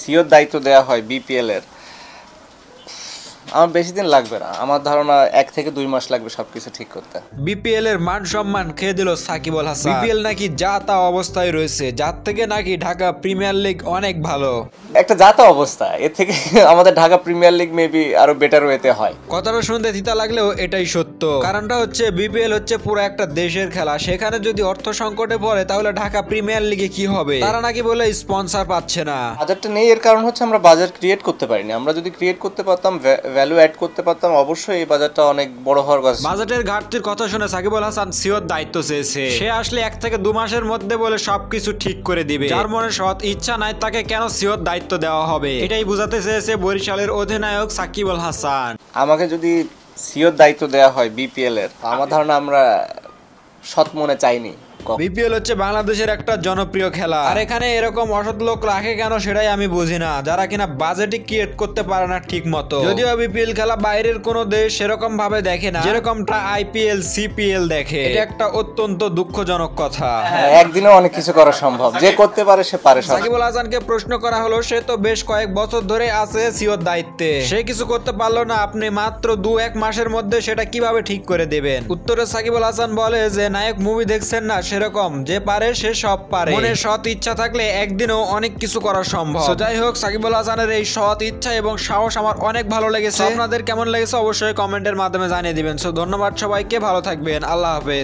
sure দায়িত্ব দেওয়া হয় বিপিএল এর আমার বেশি দিন লাগবে না আমার ধারণা এক থেকে দুই মাস লাগবে সবকিছু ঠিক করতে বিপিএল এর মান সম্মান খেয়ে দিল সাকিব আল হাসান বিপিএল নাকি যা তা অবস্থায় রয়েছে যার থেকে নাকি ঢাকা প্রিমিয়ার লিগ অনেক ভালো একটা যা তা অবস্থা এর থেকে আমাদের ঢাকা প্রিমিয়ার লিগ মেবি আরো বেটার ওয়েতে হয় কথাটা শুনতে তিতা লাগলেও এটাই সত্য কারণটা হচ্ছে বিপিএল হচ্ছে পুরো একটা দেশের খেলা সেখানে যদি অর্থ সংকটে পড়ে তাহলে ঢাকা প্রিমিয়ার লিগে কি হবে তারা নাকি বলে স্পন্সর পাচ্ছে না বাজারটা নেই এর কারণ হচ্ছে আমরা বাজার ক্রিয়েট করতে পারিনি আমরা যদি ক্রিয়েট করতে পারতাম ভ্যালু অ্যাড করতে পারতাম অবশ্যই এই বাজারটা অনেক বড় হওয়ার কথা বাজেটের ঘাটতির কথা শুনে সাকিব আল হাসান সিওর দায়িত্ব চেয়েছে সে আসলে এক থেকে দু মাসের মধ্যে বলে সবকিছু ঠিক করে দিবে যার মনে সৎ ইচ্ছা নাই তাকে কেন সিওর দায়িত্ব দেওয়া হবে এটাই বুঝাতে চেয়েছে বরিশালের অধিনায়ক সাকিব আল হাসান আমাকে যদি সিওর দায়িত্ব দেওয়া হয় বিপিএল এর আমার ধারণা আমরা সৎ মনে চাইনি বিপিএল হচ্ছে বাংলাদেশের একটা জনপ্রিয় খেলা আর এখানে এরকম অসৎ লোক রাখে কেন সেটাই আমি বুঝি না যারা কিনা বাজেটই ক্রিয়েট করতে পারে না ঠিক মতো যদিও বিপিএল খেলা বাইরের কোন দেশ সেরকম ভাবে দেখে না যেরকমটা আইপিএল সিপিএল দেখে এটা একটা অত্যন্ত দুঃখজনক কথা হ্যাঁ, একদিনে অনেক কিছু করা সম্ভব যে করতে পারে সে পারে সাকিবুল হাসানকে প্রশ্ন করা হলো সে তো বেশ কয়েক বছর ধরে আছে সিওর e দায়িত্বে সে কিছু করতে পারলো না আপনি মাত্র দু এক মাসের মধ্যে সেটা কিভাবে ঠিক করে দেবেন উত্তরে সাকিবুল হাসান বলে যে নায়ক মুভি দেখছেন না সেরকম যে পারে সে সব পারে মনে সৎ ইচ্ছা থাকলে একদিনও অনেক কিছু করা সম্ভব যাই হোক সাকিবুল হাসানের এই সৎ ইচ্ছা এবং সাহস আমার অনেক ভালো লেগেছে আপনাদের কেমন লেগেছে অবশ্যই কমেন্টের মাধ্যমে জানিয়ে দিবেন সো ধন্যবাদ সবাইকে ভালো থাকবেন আল্লাহ হাফেজ